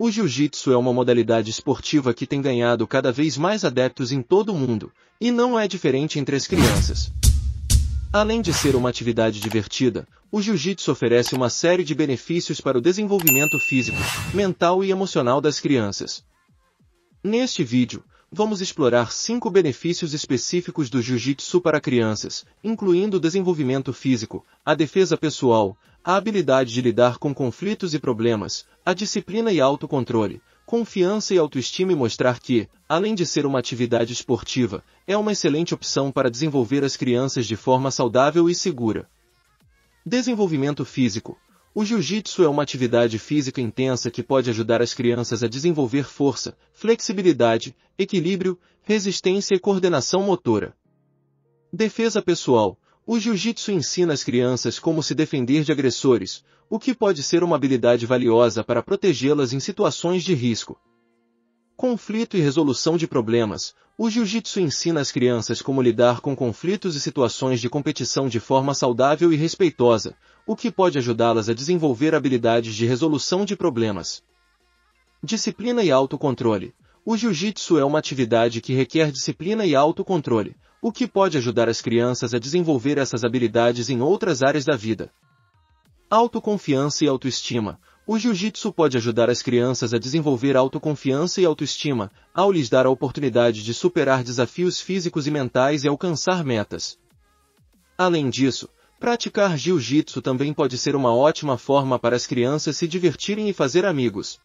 O jiu-jitsu é uma modalidade esportiva que tem ganhado cada vez mais adeptos em todo o mundo, e não é diferente entre as crianças. Além de ser uma atividade divertida, o jiu-jitsu oferece uma série de benefícios para o desenvolvimento físico, mental e emocional das crianças. Neste vídeo, vamos explorar cinco benefícios específicos do jiu-jitsu para crianças, incluindo o desenvolvimento físico, a defesa pessoal, a habilidade de lidar com conflitos e problemas, a disciplina e autocontrole, confiança e autoestima e mostrar que, além de ser uma atividade esportiva, é uma excelente opção para desenvolver as crianças de forma saudável e segura. Desenvolvimento físico o jiu-jitsu é uma atividade física intensa que pode ajudar as crianças a desenvolver força, flexibilidade, equilíbrio, resistência e coordenação motora. Defesa pessoal. O jiu-jitsu ensina as crianças como se defender de agressores, o que pode ser uma habilidade valiosa para protegê-las em situações de risco. Conflito e resolução de problemas. O jiu-jitsu ensina as crianças como lidar com conflitos e situações de competição de forma saudável e respeitosa, o que pode ajudá-las a desenvolver habilidades de resolução de problemas. Disciplina e autocontrole. O jiu-jitsu é uma atividade que requer disciplina e autocontrole, o que pode ajudar as crianças a desenvolver essas habilidades em outras áreas da vida. Autoconfiança e autoestima. O jiu-jitsu pode ajudar as crianças a desenvolver autoconfiança e autoestima, ao lhes dar a oportunidade de superar desafios físicos e mentais e alcançar metas. Além disso, praticar jiu-jitsu também pode ser uma ótima forma para as crianças se divertirem e fazer amigos.